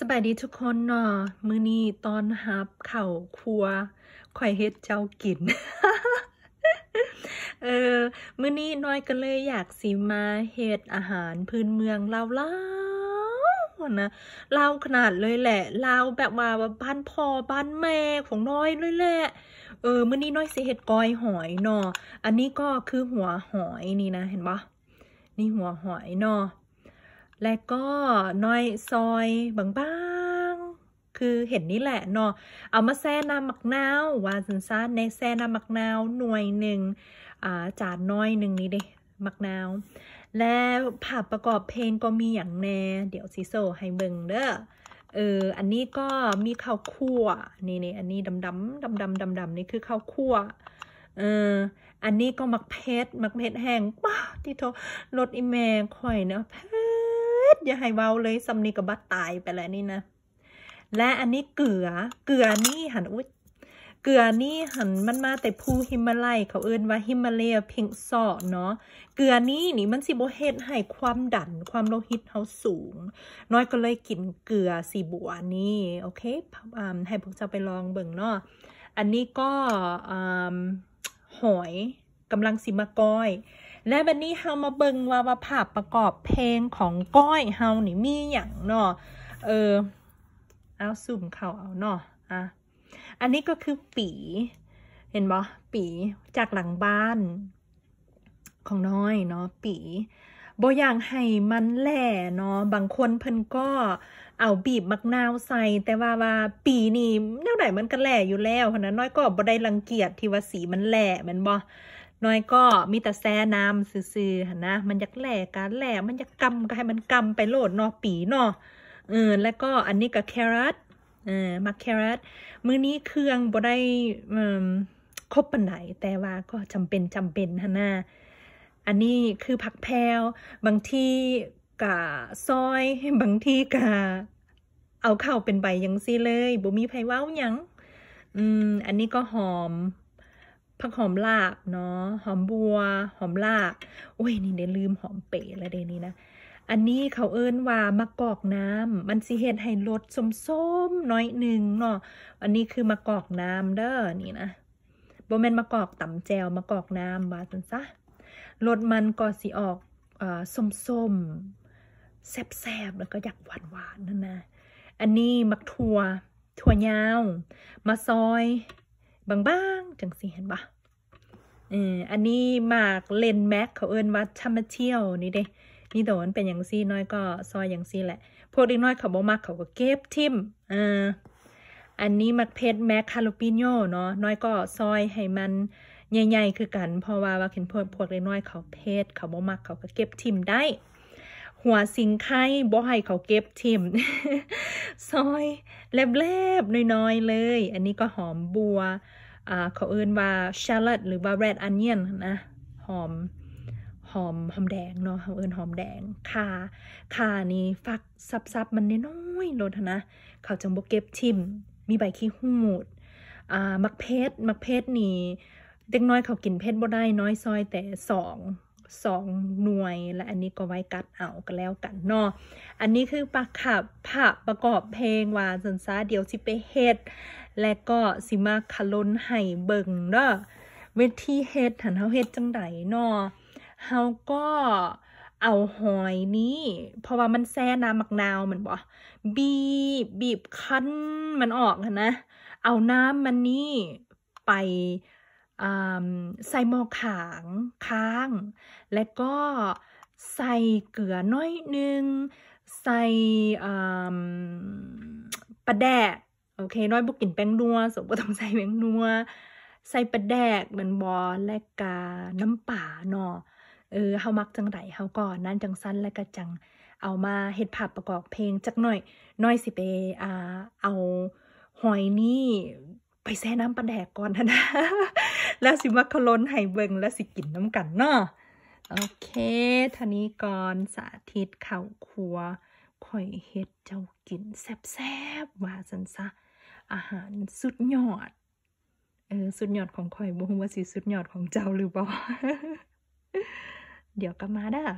สบายดีทุกคนเนาะมือนี้ตอนฮับเข่าครัว ข่อยเฮ็ดเจ้ากินเออมือนี้น้อยก็เลยอยากสิมาเฮ็ดอาหารพื้นเมืองเาเล่านะเล่าขนาดเลยแหละเล่าแบบว่าบ้านพ่อบ้านแม่ของน้อยเลยแหละเออมื่อนี้น้อยสิเห็ดกอยหอยเนาะอันนี้ก็คือหัวหอยนี่นะเห็นปะนี่หัวหอยเนาะและก็น้อยซอยบางงคือเห็นนี่แหละเนาะ เอามาแซ่น้ำมักนาววานสันซ่าในแซ่น้ำมักนาวหน่วยหนึ่งจานน้อยหนึ่งนี้เด้มักนาวและผับประกอบเพลงก็มีอย่างแน่เดี๋ยวซีโซให้เบิ่งเด้อ เออ อันนี้ก็มีข้าวคั่ว นี่นี่ อันนี้ดำดำดำดำดำดำนี่คือข้าวคั่ว เอออันนี้ก็มักเพชรมักเพชรแห้งป้าที่โทรรถอีแม่ข่อยเนาะเพอย่าให้เว้าเลยสำนีกับบัตตายไปแล้วนี่นะ และอันนี้เกลือเกลือนี่หันอุ้ยเกลือนี่หันมันมาแต่ภูหิมาลัย เขาเอิ้นว่าหิมาเลียเพ่งซอเนาะเกลือนี่นี่มันสิบเฮ็ดให้ความดันความโลหิตเขาสูง น้อยก็เลยกินเกลือสีบัวนี่โอเคให้พวกเจ้าไปลองเบิ่งเนาะอันนี้ก็หอยกำลังสิมาก้อยและบันนี้เฮามาเบิงว่าว่าภาพประกอบเพลงของก้อยเฮานี่มีอย่างเนาะเออเอาสุ่มเขาเอาเนาะอ่ะอันนี้ก็คือปีเห็นบ่ปีจากหลังบ้าน ของน้อยเนาะปีบอย่างให้มันแหล่เนาะบางคนเพิ่นก็เอาบีบมักนาวใส่ แต่ว่าว่าปีนี้เน่าไหนมันก็แหล่อยู่แล้วเพราะนั้นน้อยก็บ่ได้รังเกียจที่ว่าสีมันแหล่มันบ่น้อยก็มีแต่แซน้ำซื่อๆหันนะ มันอยากแหลกการแหลกมันอยากกำก็ให้มันกำไปโลดนอปีนอเออแล้วก็อันนี้กับแครอทเออมาแครอทมื้อนี้เครื่องบ่ได้ครบปันไหนแต่ว่าก็จำเป็นจำเป็นฮะนะอันนี้คือผักแพวบางทีกะซอย บางทีกะเอาเข้าเป็นใบยังซี่เลยบ่มีไผว้าวยังอืมอันนี้ก็หอมผักหอมลาบเนาะหอมบัว หอมลาบโอ้ย นี่เดี๋ยวลืมหอมเป๋ละเดนี้นะ อันนี้เขาเอิ้นว่ามะกอกน้ำ มันสิเห็ดให้รสส้มๆน้อยหนึ่งเนาะ อันนี้คือมะกอกน้ำเด้อนี่นะโบแมนมะกอกตำแจวมะกอกน้ำว่าจันซะ รสมันก็สิออกอ่อส้มๆแซ่บๆ แล้วก็อยากหวานๆนั่นนะ อันนี้ มักถั่วถั่วยาว มาซอยบางๆ จังสิเห็นปะเอออันนี้มากเลนแม็กเขาเอิ้นว่าชัมเชียวนี่เด้ นี่โดนเป็นอย่างซี่ น้อยก็ ซอยอย่างซี่แหละพวกเด็กน้อยเขาบอมากเขาก็เก็บทิมอออันนี้มักเพชรแม็กคารูปิโนเนาะ น้อยก็ซอยให้มันใหญ่ๆ คือกัน เพราะว่าว่าเห็นพวกพวกเล็กน้อยเขาเพชรเขาบ่มากเขาก็เก็บทิมได้หัวสิงไข่บ่ให้เขาเก็บทิมซอยแลบๆ น้อยๆ เลย อันนี้ก็หอมบัว เขาเอินว่าชาลัดหรือว่าแรดอันเนียนนะหอม หอมหอมแดง เนาะเขาเอินหอมแดงค่ค่นี่ฟัก ซับๆ มันน้อยๆลดนะ เขาจังบกเก็บทิมมีใบขี้หูดมักเพชรมักเพชรนี่ เด็กน้อยเขากินเพชรบ่ได้น้อยซอยแต่สอง2หน่วยและอันนี้ก็ไว้กัดเอาก็แล้วกันเนาะอันนี้คือปักขับผับประกอบเพลงว่าสันซาเดี๋ยว สิไปเฮ็ด และก็ สิมาคลนไห่เบิงเนาะเวทีเฮ็ดหันเฮาเฮ็ดจังไดเนาะเฮาก็เอาหอยนี้ เพราะว่ามันแซ่น้ำมักนาวเหมือนบ่บีบ บีบคั้นมันออกนะ เอาน้ำมันนี่ไปใส่หมอขาง ค้าง และก็ใส่เกลือน้อยนึง ใส่ปลาแดก โอเค น้อยบุกกินแป้งนัวสมก็ต้องใส่แป้งนัว ใส่ปลาแดกเหมือนบอลและกา น้ำป่าเนาะเออเฮามักจังไรเฮาก่อนนั่นจังสั้นและกะจัง เอามาเห็ดผักประกอบเพลงจักหน่อยน้อยสิเปอ่าเอาหอยนี่ไปแช่น้ำปลาแดก ก่อนนะแล้วสิมาเขลนให้เบิงแล้วสิกินน้ำกันเนาะโอเคท่านี้ก่อนสาธิตข่าขครัวข่อยเฮ็ดเจ้ากินแซ่บๆว่าสันซะอาหารสุดยอด เออ สุดยอดของข่อยบ่ฮู้ว่าสิสุดยอดของเจ้าหรือบ่เดี๋ยวกลับมาเด้อ